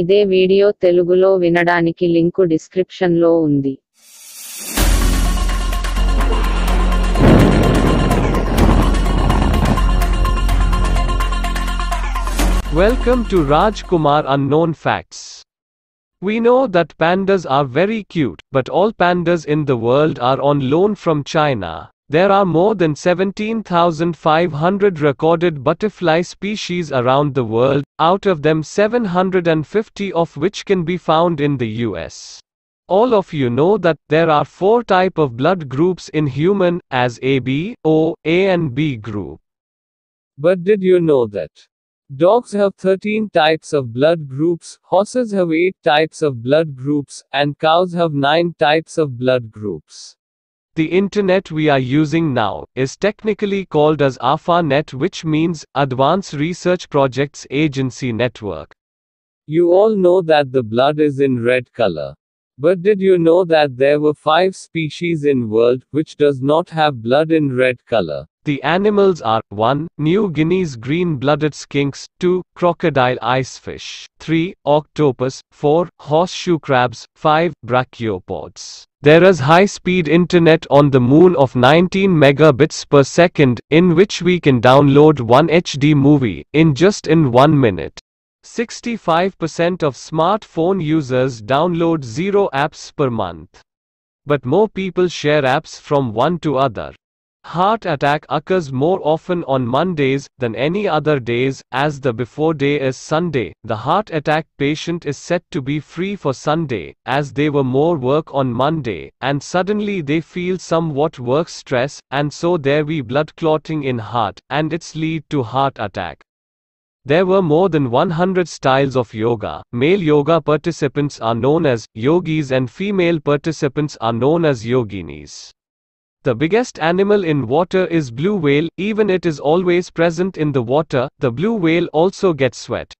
ఇదే వీడియో తెలుగులో వినడానికి లింకు డిస్క్రిప్షన్లో ఉంది Welcome to Raj Kumar Unknown Facts. We know that pandas are very cute, but all pandas in the world are on loan from China. There are more than 17,500 recorded butterfly species around the world, out of them 750 of which can be found in the US. All of you know that there are four type of blood groups in human as AB, O, A and B group. But did you know that dogs have 13 types of blood groups, horses have 8 types of blood groups and cows have 9 types of blood groups. The internet we are using now, is technically called as AFANet which means, Advanced Research Projects Agency Network. You all know that the blood is in red color. But did you know that there were five species in world, which does not have blood in red color? The animals are 1. New Guinea's green-blooded skinks, 2. Crocodile icefish, 3. Octopus, 4. Horseshoe crabs, 5. Brachiopods. There is high-speed internet on the moon of 19 megabits per second, in which we can download one HD movie, in just in one minute. 65% of smartphone users download zero apps per month. But more people share apps from one to other. Heart attack occurs more often on Mondays than any other days, as the before day is Sunday. The heart attack patient is said to be free for Sunday, as they were more work on Monday, and suddenly they feel somewhat work stress, and so there we blood clotting in heart, and its lead to heart attack. There were more than 100 styles of yoga. Male yoga participants are known as yogis and female participants are known as yoginis. The biggest animal in water is blue whale, even it is always present in the water, the blue whale also gets sweat.